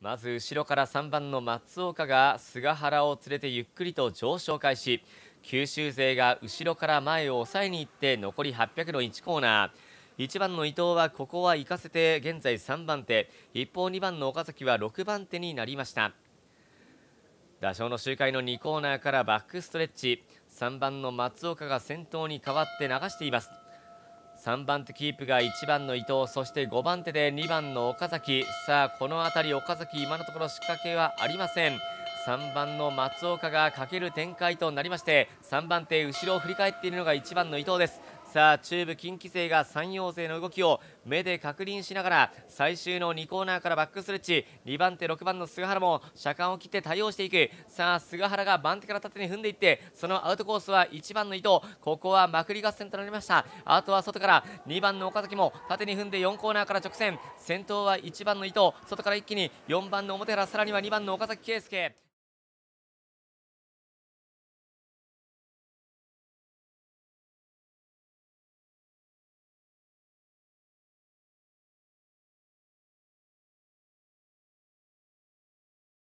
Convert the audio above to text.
まず後ろから3番の松岡が菅原を連れてゆっくりと上昇開始九州勢が後ろから前を抑えに行って残り800の1コーナー1番の伊藤はここは行かせて現在3番手一方2番の岡崎は6番手になりました打賞の周回の2コーナーからバックストレッチ3番の松岡が先頭に代わって流しています3番手キープが1番の伊藤そして5番手で2番の岡崎さあこの辺り岡崎今のところ仕掛けはありません3番の松岡がかける展開となりまして3番手後ろを振り返っているのが1番の伊藤ですさあ中部近畿勢が山陽勢の動きを目で確認しながら最終の2コーナーからバックスレッチ2番手6番の菅原も車間を切って対応していくさあ菅原が番手から縦に踏んでいってそのアウトコースは1番の伊藤ここはまくり合戦となりましたあとは外から2番の岡崎も縦に踏んで4コーナーから直線先頭は1番の伊藤外から一気に4番の表原さらには2番の岡崎圭介